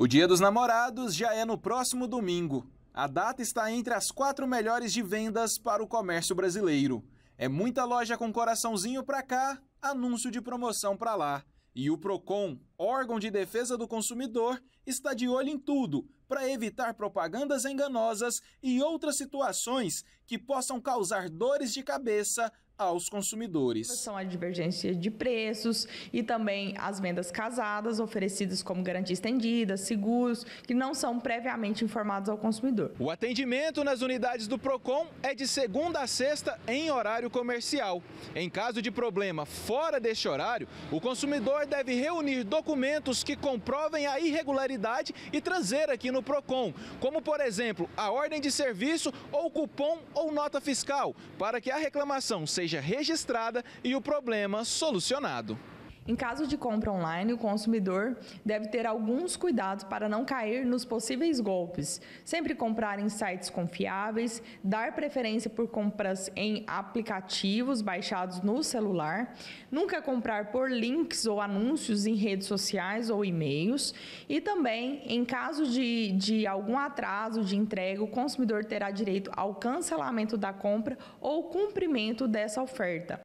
O Dia dos Namorados já é no próximo domingo. A data está entre as quatro melhores de vendas para o comércio brasileiro. É muita loja com coraçãozinho para cá, anúncio de promoção para lá. E o Procon órgão de defesa do consumidor, está de olho em tudo para evitar propagandas enganosas e outras situações que possam causar dores de cabeça aos consumidores. São a divergência de preços e também as vendas casadas oferecidas como garantia estendida, seguros, que não são previamente informados ao consumidor. O atendimento nas unidades do Procon é de segunda a sexta em horário comercial. Em caso de problema fora deste horário, o consumidor deve reunir documentos documentos que comprovem a irregularidade e trazer aqui no PROCON, como por exemplo a ordem de serviço ou cupom ou nota fiscal, para que a reclamação seja registrada e o problema solucionado. Em caso de compra online, o consumidor deve ter alguns cuidados para não cair nos possíveis golpes. Sempre comprar em sites confiáveis, dar preferência por compras em aplicativos baixados no celular, nunca comprar por links ou anúncios em redes sociais ou e-mails e também, em caso de, de algum atraso de entrega, o consumidor terá direito ao cancelamento da compra ou cumprimento dessa oferta.